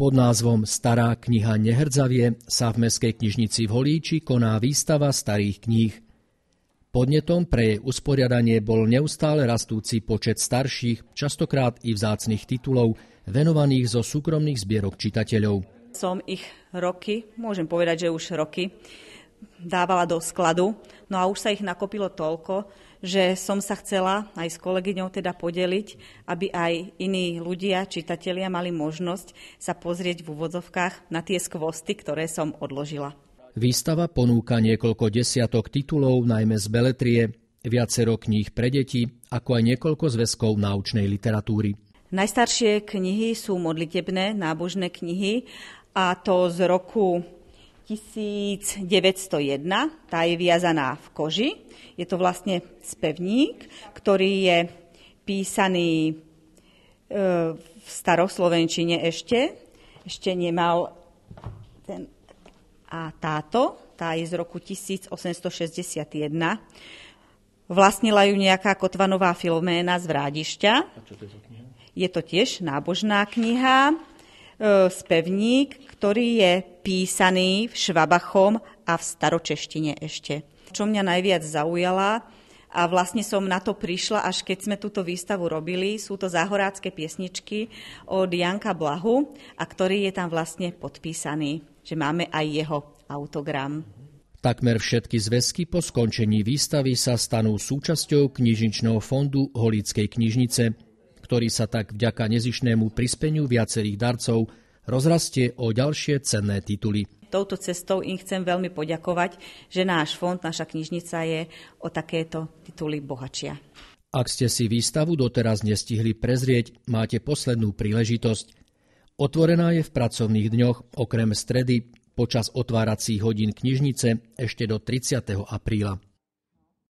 Pod názvom Stará kniha nehrdzavie sa v Mestskej knižnici v Holíči koná výstava starých kníh. Podnetom pre jej usporiadanie bol neustále rastúci počet starších, častokrát i vzácných titulov, venovaných zo súkromných zbierok čitateľov. Som ich roky, môžem povedať, že už roky, dávala do skladu, no a už sa ich nakopilo toľko, že som sa chcela aj s kolegyňou teda podeliť, aby aj iní ľudia, čitatelia mali možnosť sa pozrieť v úvodzovkách na tie skvosty, ktoré som odložila. Výstava ponúka niekoľko desiatok titulov, najmä z beletrie, viacero kníh pre deti, ako aj niekoľko zväzkov náučnej literatúry. Najstaršie knihy sú modlitebné, nábožné knihy a to z roku 1901, tá je viazaná v koži. Je to vlastne spevník, ktorý je písaný e, v staroslovenčine ešte. Ešte nemal ten... A táto, tá je z roku 1861. Vlastnila ju nejaká Kotvanová filoména z Vrádišťa. A čo to je za kniha? Je to tiež nábožná kniha. E, spevník, ktorý je písaný v švabachom a v staročeštine ešte. Čo mňa najviac zaujala, a vlastne som na to prišla, až keď sme túto výstavu robili. Sú to záhorácké piesničky od Janka Blahu, a ktorý je tam vlastne podpísaný, že máme aj jeho autogram. Takmer všetky zväzky po skončení výstavy sa stanú súčasťou knižničného fondu Holíckej knižnice ktorý sa tak vďaka nezišnému prispeniu viacerých darcov rozrastie o ďalšie cenné tituly. Touto cestou im chcem veľmi poďakovať, že náš fond, naša knižnica je o takéto tituly bohačia. Ak ste si výstavu doteraz nestihli prezrieť, máte poslednú príležitosť. Otvorená je v pracovných dňoch, okrem stredy, počas otváracích hodín knižnice ešte do 30. apríla.